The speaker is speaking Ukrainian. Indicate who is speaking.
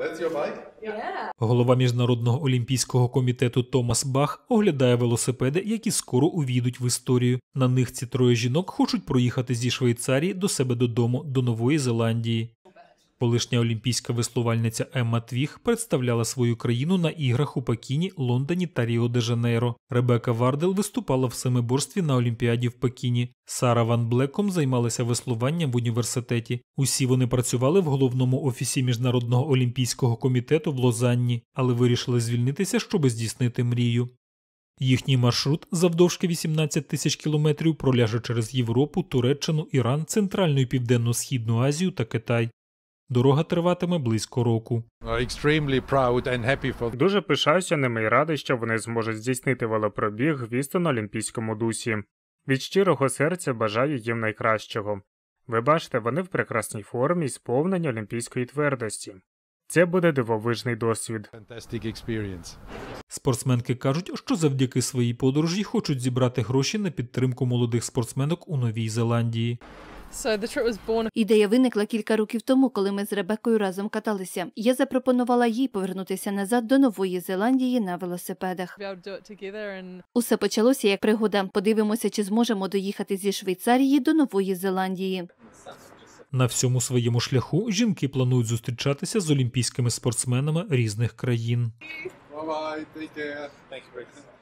Speaker 1: That's your bike? Yeah.
Speaker 2: Голова міжнародного олімпійського комітету Томас Бах оглядає велосипеди, які скоро увійдуть в історію. На них ці троє жінок хочуть проїхати зі Швейцарії до себе додому, до Нової Зеландії. Колишня олімпійська веслувальниця Емма Твіх представляла свою країну на іграх у Пекіні, Лондоні та Ріо де Жанейро. Ребека Вардел виступала в семиборстві на Олімпіаді в Пекіні. Сара Ван Блеком займалася веслуванням в університеті. Усі вони працювали в головному офісі Міжнародного олімпійського комітету в Лозанні, але вирішили звільнитися, щоб здійснити мрію. Їхній маршрут завдовжки 18 тисяч кілометрів проляже через Європу, Туреччину, Іран, Центральну і Південно-Східну Азію та Китай. Дорога триватиме близько року.
Speaker 3: Дуже пишаюся ними і радий, що вони зможуть здійснити велопробіг в істинно олімпійському дусі. Від щирого серця бажаю їм найкращого. Ви бачите, вони в прекрасній формі і сповнені олімпійської твердості. Це буде дивовижний досвід.
Speaker 2: Спортсменки кажуть, що завдяки своїй подорожі хочуть зібрати гроші на підтримку молодих спортсменок у Новій Зеландії.
Speaker 1: Ідея виникла кілька років тому, коли ми з Ребекою разом каталися. Я запропонувала їй повернутися назад до Нової Зеландії на велосипедах. Усе почалося як пригода. Подивимося, чи зможемо доїхати зі Швейцарії до Нової Зеландії.
Speaker 2: На всьому своєму шляху жінки планують зустрічатися з олімпійськими спортсменами різних країн.
Speaker 1: Bye -bye. Take care. Thank you.